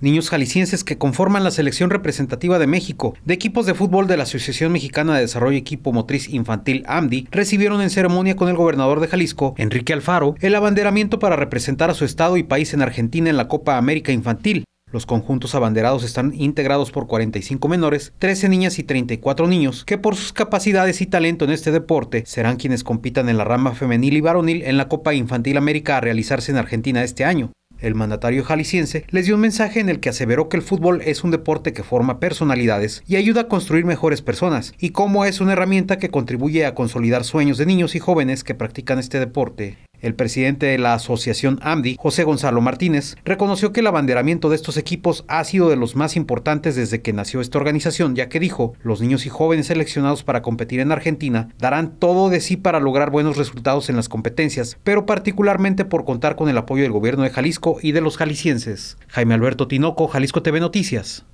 niños jaliscienses que conforman la selección representativa de México de equipos de fútbol de la Asociación Mexicana de Desarrollo Equipo Motriz Infantil AMDI, recibieron en ceremonia con el gobernador de Jalisco, Enrique Alfaro, el abanderamiento para representar a su estado y país en Argentina en la Copa América Infantil. Los conjuntos abanderados están integrados por 45 menores, 13 niñas y 34 niños, que por sus capacidades y talento en este deporte serán quienes compitan en la rama femenil y varonil en la Copa Infantil América a realizarse en Argentina este año. El mandatario jalisciense les dio un mensaje en el que aseveró que el fútbol es un deporte que forma personalidades y ayuda a construir mejores personas, y cómo es una herramienta que contribuye a consolidar sueños de niños y jóvenes que practican este deporte. El presidente de la asociación AMDI, José Gonzalo Martínez, reconoció que el abanderamiento de estos equipos ha sido de los más importantes desde que nació esta organización, ya que dijo, los niños y jóvenes seleccionados para competir en Argentina darán todo de sí para lograr buenos resultados en las competencias, pero particularmente por contar con el apoyo del gobierno de Jalisco y de los jaliscienses. Jaime Alberto Tinoco, Jalisco TV Noticias.